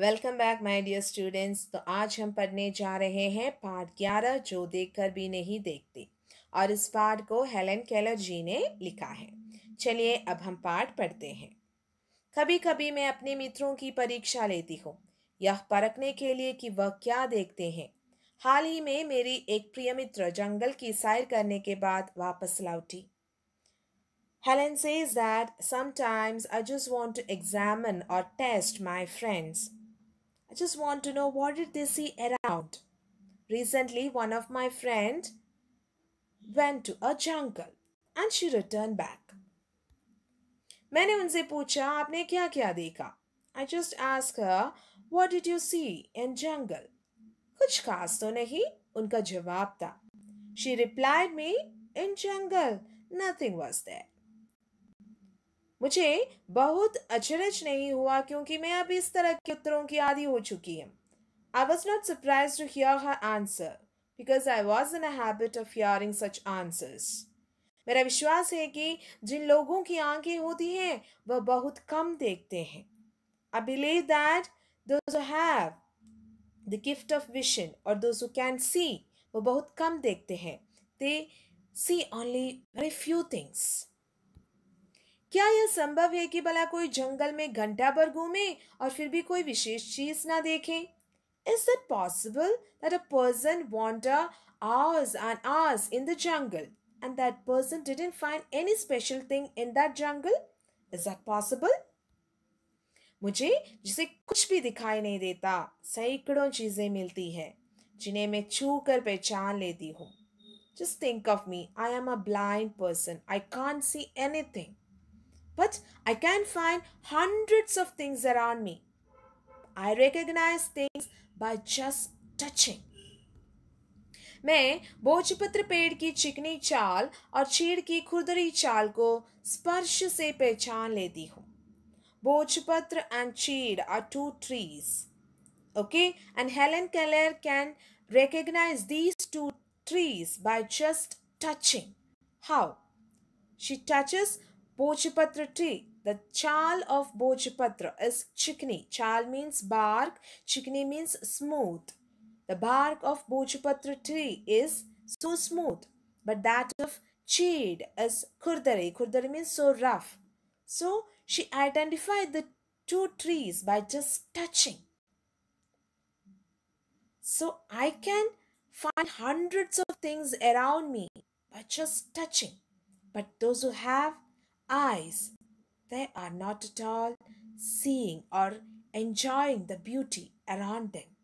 Welcome back my dear students तो आज हम पढ़ने जा रहे हैं पार्ट ग्यारह जो देखकर भी नहीं देखते और इस पार्ट को हेलन केलर जी ने लिखा है चलिए अब हम पाठ पढ़ते हैं कभी कभी मैं अपने मित्रों की परीक्षा लेती हूँ यह परखने के लिए कि वह क्या देखते हैं हाल ही में मेरी एक प्रिय मित्र जंगल की सैर करने के बाद वापस लौटी Helen says that sometimes I just want to examine और test my friends I just want to know what did they see around. Recently, one of my friend went to a jungle and she returned back. मैंने उनसे पूछा आपने क्या क्या देखा I just asked her what did you see in jungle. कुछ खास तो नहीं उनका जवाब था She replied me in jungle nothing was there. मुझे बहुत अचरज नहीं हुआ क्योंकि मैं अब इस तरह के उत्तरों की आदि हो चुकी हूँ I was not surprised to hear her answer because I was in a habit of hearing such answers. मेरा विश्वास है कि जिन लोगों की आंखें होती हैं वह बहुत कम देखते हैं I believe that have the gift of vision और दोज कैन सी वो बहुत कम देखते हैं they see only very few things क्या यह संभव है कि भला कोई जंगल में घंटा भर घूमे और फिर भी कोई विशेष चीज ना देखे is it possible that a person wander hours and hours in the jungle and that person didn't find any special thing in that jungle is that possible मुझे जिसे कुछ भी दिखाई नहीं देता सैकड़ों चीजें मिलती है जिन्हें मैं छू कर पहचान लेती हूँ just think of me I am a blind person I can't see anything but I can find hundreds of things around me. I recognize things by just touching. मैं भोजपत्र पेड़ की चिकनी चाल और चीड़ की खुरदरी चाल को स्पर्श से पहचान लेती हूँ Bhojpatra and Cheed are two trees. Okay, and Helen Keller can recognize these two trees by just touching. How? She touches Bhojpatra tree. The chal of bojipatra is chikni. Chal means bark, chikni means smooth. The bark of Bhojpatra tree is so smooth, but that of cheed is kurdari. Kurdari means so rough. So she identified the two trees by just touching. So I can find hundreds of things around me by just touching. But those who have eyes. They are not at all seeing or enjoying the beauty around them.